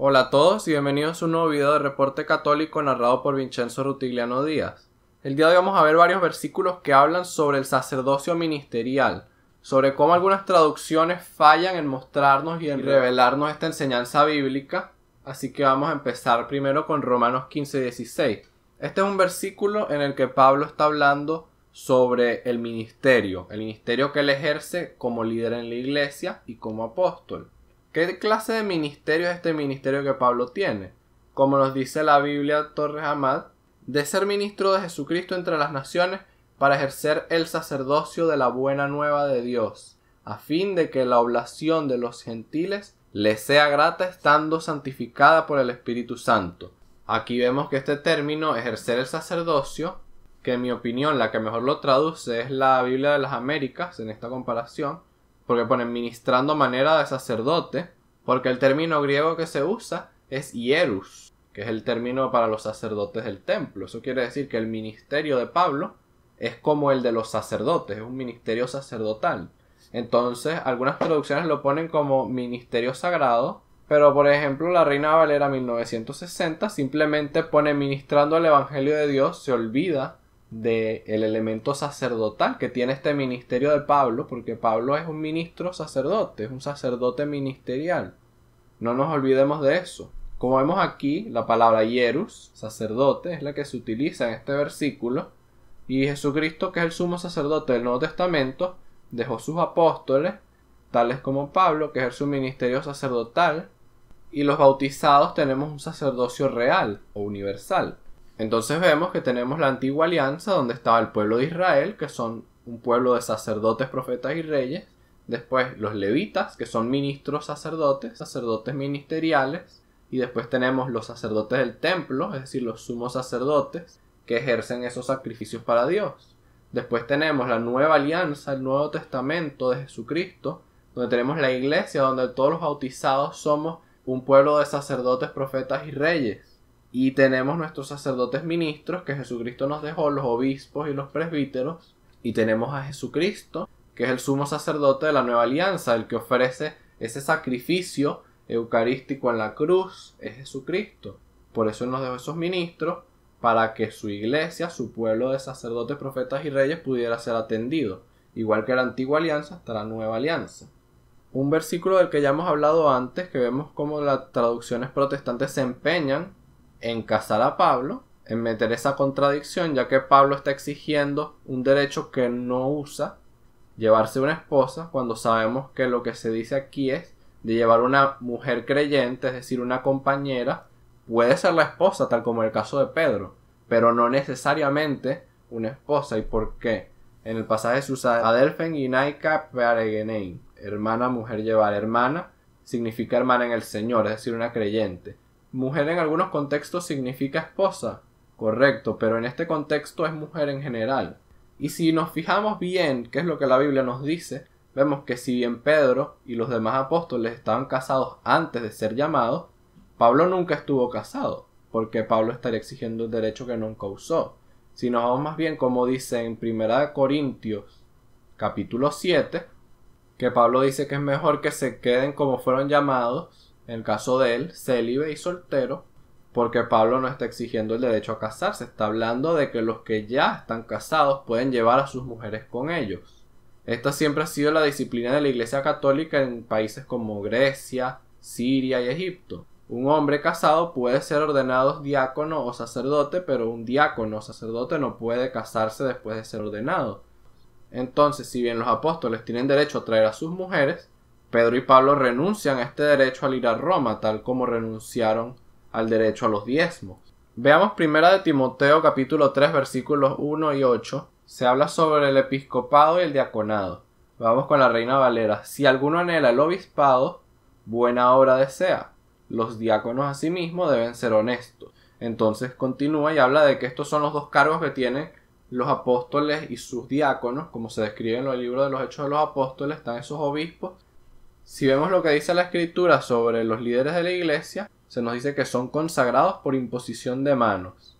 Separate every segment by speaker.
Speaker 1: Hola a todos y bienvenidos a un nuevo video de Reporte Católico narrado por Vincenzo Rutiliano Díaz. El día de hoy vamos a ver varios versículos que hablan sobre el sacerdocio ministerial, sobre cómo algunas traducciones fallan en mostrarnos y en revelarnos esta enseñanza bíblica, así que vamos a empezar primero con Romanos 15:16. Este es un versículo en el que Pablo está hablando sobre el ministerio, el ministerio que él ejerce como líder en la iglesia y como apóstol. ¿Qué clase de ministerio es este ministerio que Pablo tiene? Como nos dice la Biblia Torres Amad, de ser ministro de Jesucristo entre las naciones para ejercer el sacerdocio de la buena nueva de Dios, a fin de que la oblación de los gentiles le sea grata estando santificada por el Espíritu Santo. Aquí vemos que este término, ejercer el sacerdocio, que en mi opinión la que mejor lo traduce es la Biblia de las Américas en esta comparación, porque ponen ministrando manera de sacerdote, porque el término griego que se usa es hierus, que es el término para los sacerdotes del templo. Eso quiere decir que el ministerio de Pablo es como el de los sacerdotes, es un ministerio sacerdotal. Entonces, algunas traducciones lo ponen como ministerio sagrado, pero por ejemplo, la Reina Valera 1960 simplemente pone ministrando el Evangelio de Dios, se olvida del elemento sacerdotal que tiene este ministerio de Pablo, porque Pablo es un ministro sacerdote, es un sacerdote ministerial. No nos olvidemos de eso. Como vemos aquí, la palabra hierus, sacerdote, es la que se utiliza en este versículo, y Jesucristo, que es el sumo sacerdote del Nuevo Testamento, dejó sus apóstoles, tales como Pablo, que es su ministerio sacerdotal, y los bautizados tenemos un sacerdocio real o universal, entonces vemos que tenemos la antigua alianza donde estaba el pueblo de Israel, que son un pueblo de sacerdotes, profetas y reyes. Después los levitas, que son ministros sacerdotes, sacerdotes ministeriales. Y después tenemos los sacerdotes del templo, es decir, los sumos sacerdotes, que ejercen esos sacrificios para Dios. Después tenemos la nueva alianza, el Nuevo Testamento de Jesucristo, donde tenemos la iglesia, donde todos los bautizados somos un pueblo de sacerdotes, profetas y reyes. Y tenemos nuestros sacerdotes ministros que Jesucristo nos dejó, los obispos y los presbíteros. Y tenemos a Jesucristo, que es el sumo sacerdote de la nueva alianza, el que ofrece ese sacrificio eucarístico en la cruz, es Jesucristo. Por eso nos dejó esos ministros, para que su iglesia, su pueblo de sacerdotes, profetas y reyes pudiera ser atendido. Igual que la antigua alianza, hasta la nueva alianza un versículo del que ya hemos hablado antes, que vemos cómo las traducciones protestantes se empeñan en casar a Pablo, en meter esa contradicción, ya que Pablo está exigiendo un derecho que no usa, llevarse una esposa, cuando sabemos que lo que se dice aquí es de llevar una mujer creyente, es decir, una compañera, puede ser la esposa, tal como en el caso de Pedro, pero no necesariamente una esposa. ¿Y por qué? En el pasaje se usa Adelfen Naika Peregenein, hermana, mujer llevar, hermana, significa hermana en el Señor, es decir, una creyente. Mujer en algunos contextos significa esposa, correcto, pero en este contexto es mujer en general. Y si nos fijamos bien qué es lo que la Biblia nos dice, vemos que si bien Pedro y los demás apóstoles estaban casados antes de ser llamados, Pablo nunca estuvo casado, porque Pablo estaría exigiendo el derecho que nunca usó. Si nos vamos más bien como dice en 1 Corintios capítulo 7, que Pablo dice que es mejor que se queden como fueron llamados, en el caso de él, célibe y soltero, porque Pablo no está exigiendo el derecho a casarse, está hablando de que los que ya están casados pueden llevar a sus mujeres con ellos. Esta siempre ha sido la disciplina de la Iglesia Católica en países como Grecia, Siria y Egipto. Un hombre casado puede ser ordenado diácono o sacerdote, pero un diácono o sacerdote no puede casarse después de ser ordenado. Entonces, si bien los apóstoles tienen derecho a traer a sus mujeres, Pedro y Pablo renuncian a este derecho al ir a Roma, tal como renunciaron al derecho a los diezmos. Veamos primera de Timoteo capítulo 3 versículos 1 y 8. Se habla sobre el episcopado y el diaconado. Vamos con la reina Valera. Si alguno anhela el obispado, buena obra desea. Los diáconos asimismo deben ser honestos. Entonces continúa y habla de que estos son los dos cargos que tienen los apóstoles y sus diáconos, como se describe en los libros de los Hechos de los Apóstoles, están esos obispos si vemos lo que dice la escritura sobre los líderes de la iglesia, se nos dice que son consagrados por imposición de manos.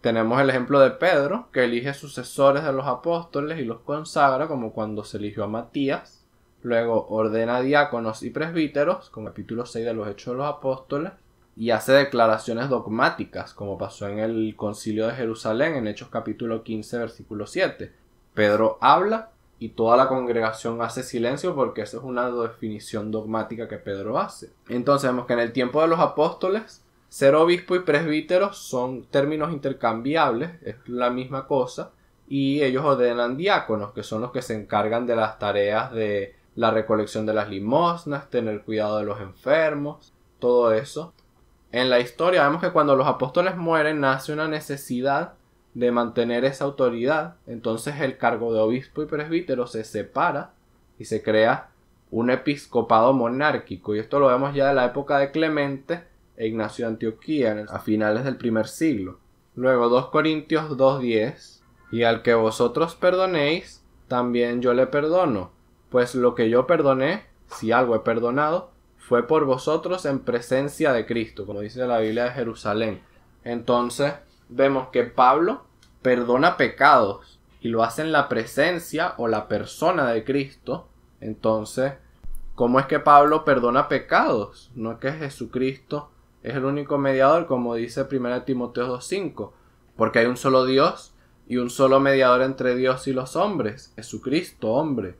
Speaker 1: Tenemos el ejemplo de Pedro, que elige sucesores de los apóstoles y los consagra, como cuando se eligió a Matías. Luego ordena diáconos y presbíteros, con capítulo 6 de los Hechos de los Apóstoles, y hace declaraciones dogmáticas, como pasó en el Concilio de Jerusalén en Hechos capítulo 15, versículo 7. Pedro habla y toda la congregación hace silencio porque eso es una definición dogmática que Pedro hace. Entonces vemos que en el tiempo de los apóstoles, ser obispo y presbítero son términos intercambiables, es la misma cosa, y ellos ordenan diáconos, que son los que se encargan de las tareas de la recolección de las limosnas, tener cuidado de los enfermos, todo eso. En la historia vemos que cuando los apóstoles mueren nace una necesidad de mantener esa autoridad, entonces el cargo de obispo y presbítero se separa y se crea un episcopado monárquico. Y esto lo vemos ya de la época de Clemente e Ignacio de Antioquía, a finales del primer siglo. Luego 2 Corintios 2.10, y al que vosotros perdonéis, también yo le perdono, pues lo que yo perdoné, si algo he perdonado, fue por vosotros en presencia de Cristo, como dice la Biblia de Jerusalén. Entonces, vemos que Pablo perdona pecados y lo hace en la presencia o la persona de Cristo. Entonces, ¿cómo es que Pablo perdona pecados? No es que Jesucristo es el único mediador, como dice 1 Timoteo 2.5, porque hay un solo Dios y un solo mediador entre Dios y los hombres, Jesucristo, hombre.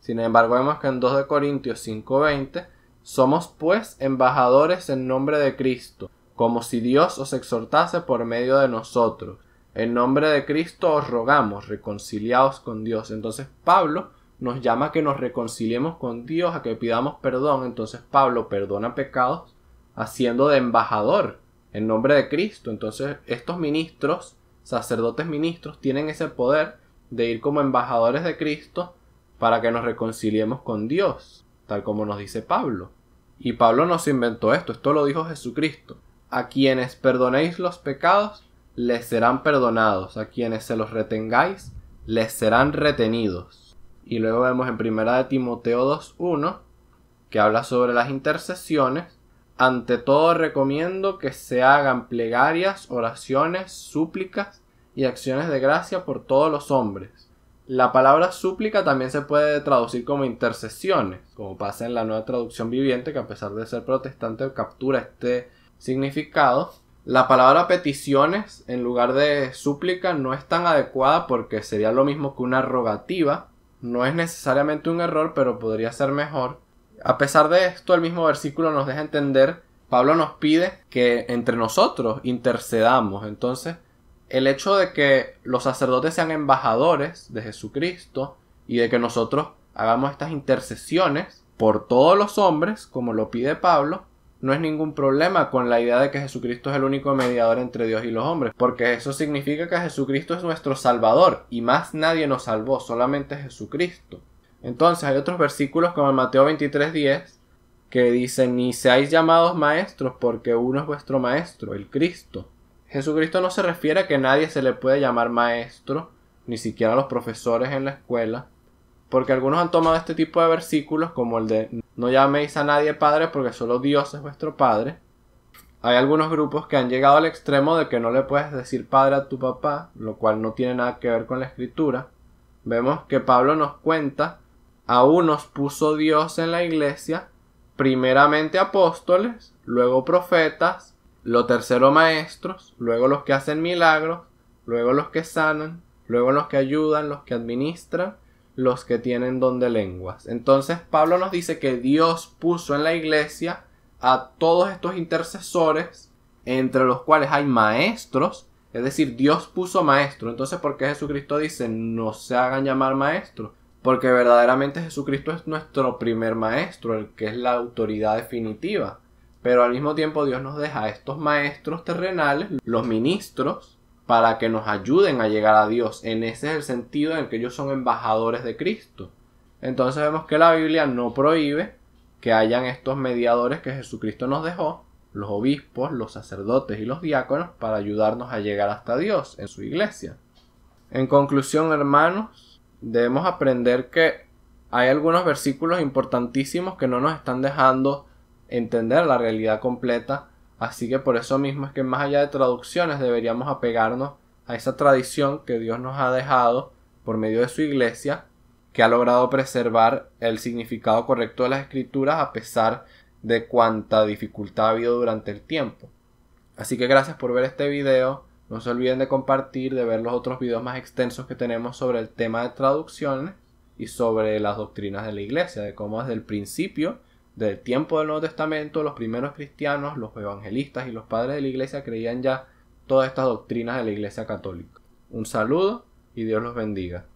Speaker 1: Sin embargo, vemos que en 2 de Corintios 5.20, somos pues embajadores en nombre de Cristo como si Dios os exhortase por medio de nosotros. En nombre de Cristo os rogamos, reconciliaos con Dios. Entonces Pablo nos llama a que nos reconciliemos con Dios, a que pidamos perdón. Entonces Pablo perdona pecados haciendo de embajador en nombre de Cristo. Entonces estos ministros, sacerdotes ministros, tienen ese poder de ir como embajadores de Cristo para que nos reconciliemos con Dios, tal como nos dice Pablo. Y Pablo nos inventó esto, esto lo dijo Jesucristo a quienes perdonéis los pecados, les serán perdonados, a quienes se los retengáis, les serán retenidos. Y luego vemos en primera de Timoteo 2.1, que habla sobre las intercesiones, ante todo recomiendo que se hagan plegarias, oraciones, súplicas y acciones de gracia por todos los hombres. La palabra súplica también se puede traducir como intercesiones, como pasa en la nueva traducción viviente, que a pesar de ser protestante captura este significados La palabra peticiones en lugar de súplica no es tan adecuada porque sería lo mismo que una rogativa. No es necesariamente un error, pero podría ser mejor. A pesar de esto, el mismo versículo nos deja entender, Pablo nos pide que entre nosotros intercedamos. Entonces, el hecho de que los sacerdotes sean embajadores de Jesucristo y de que nosotros hagamos estas intercesiones por todos los hombres, como lo pide Pablo, no es ningún problema con la idea de que Jesucristo es el único mediador entre Dios y los hombres, porque eso significa que Jesucristo es nuestro Salvador y más nadie nos salvó, solamente Jesucristo. Entonces hay otros versículos como en Mateo 23:10 que dicen, ni seáis llamados maestros porque uno es vuestro maestro, el Cristo. Jesucristo no se refiere a que nadie se le puede llamar maestro, ni siquiera los profesores en la escuela, porque algunos han tomado este tipo de versículos como el de no llaméis a nadie padre porque solo Dios es vuestro padre. Hay algunos grupos que han llegado al extremo de que no le puedes decir padre a tu papá, lo cual no tiene nada que ver con la escritura. Vemos que Pablo nos cuenta, a unos puso Dios en la iglesia, primeramente apóstoles, luego profetas, lo tercero maestros, luego los que hacen milagros, luego los que sanan, luego los que ayudan, los que administran, los que tienen don de lenguas. Entonces Pablo nos dice que Dios puso en la iglesia a todos estos intercesores, entre los cuales hay maestros, es decir, Dios puso maestro. Entonces, ¿por qué Jesucristo dice no se hagan llamar maestros? Porque verdaderamente Jesucristo es nuestro primer maestro, el que es la autoridad definitiva. Pero al mismo tiempo Dios nos deja a estos maestros terrenales, los ministros, para que nos ayuden a llegar a Dios. En ese es el sentido en el que ellos son embajadores de Cristo. Entonces vemos que la Biblia no prohíbe que hayan estos mediadores que Jesucristo nos dejó, los obispos, los sacerdotes y los diáconos, para ayudarnos a llegar hasta Dios en su iglesia. En conclusión, hermanos, debemos aprender que hay algunos versículos importantísimos que no nos están dejando entender la realidad completa Así que por eso mismo es que más allá de traducciones deberíamos apegarnos a esa tradición que Dios nos ha dejado por medio de su iglesia, que ha logrado preservar el significado correcto de las escrituras a pesar de cuánta dificultad ha habido durante el tiempo. Así que gracias por ver este video, no se olviden de compartir, de ver los otros videos más extensos que tenemos sobre el tema de traducciones y sobre las doctrinas de la iglesia, de cómo desde el principio el tiempo del Nuevo Testamento, los primeros cristianos, los evangelistas y los padres de la iglesia creían ya todas estas doctrinas de la iglesia católica. Un saludo y Dios los bendiga.